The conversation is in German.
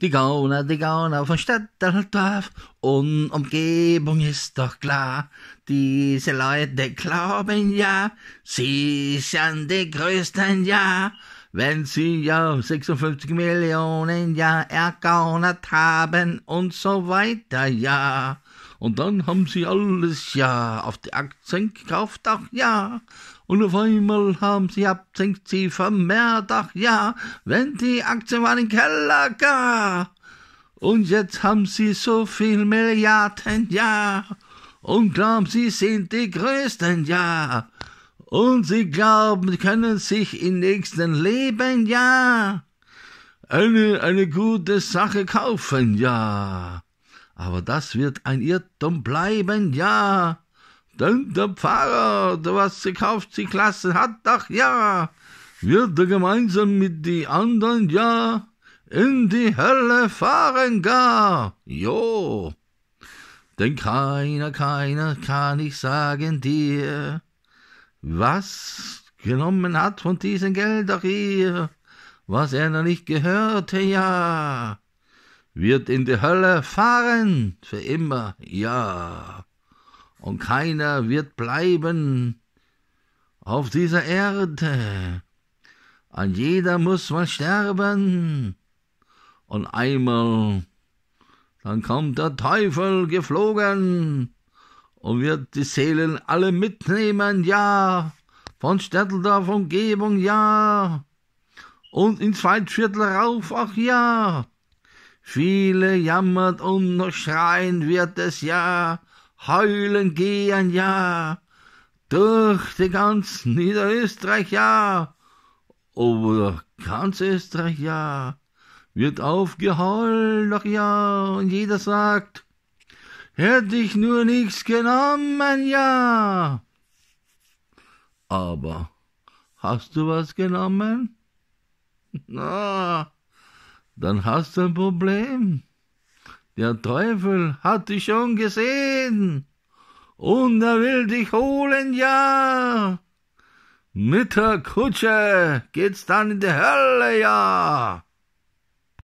Die Gauner, die Gauner von Stadt und Dorf und Umgebung ist doch klar. Diese Leute glauben ja, sie sind die Größten ja wenn sie ja 56 Millionen ja ergaunert haben und so weiter, ja. Und dann haben sie alles ja auf die Aktien gekauft, ach ja. Und auf einmal haben sie abzinkt sie vermehrt, ach ja, wenn die Aktien waren im Keller, ja. Und jetzt haben sie so viel Milliarden, ja. Und glauben, sie sind die Größten, ja und sie glauben, können sich im nächsten Leben, ja, eine, eine gute Sache kaufen, ja. Aber das wird ein Irrtum bleiben, ja. Denn der Pfarrer, der was sie kauft, sie Klasse hat, ach ja, wird er gemeinsam mit die anderen, ja, in die Hölle fahren gar, jo. Denn keiner, keiner kann ich sagen dir, was genommen hat von diesen Geldern hier, was er noch nicht gehörte, ja, wird in die Hölle fahren, für immer, ja, und keiner wird bleiben auf dieser Erde. An jeder muss man sterben. Und einmal, dann kommt der Teufel geflogen und wird die Seelen alle mitnehmen, ja, von Städteldorf Umgebung, ja, und ins Waldviertel rauf, ach ja. Viele jammert und noch schreien wird es, ja, heulen gehen, ja, durch die ganz Niederösterreich, ja, oder ganz Österreich, ja, wird aufgeheult, ach ja, und jeder sagt, Hätte ich nur nichts genommen, ja. Aber hast du was genommen? Na, dann hast du ein Problem. Der Teufel hat dich schon gesehen. Und er will dich holen, ja. Mit der Kutsche geht's dann in die Hölle, ja.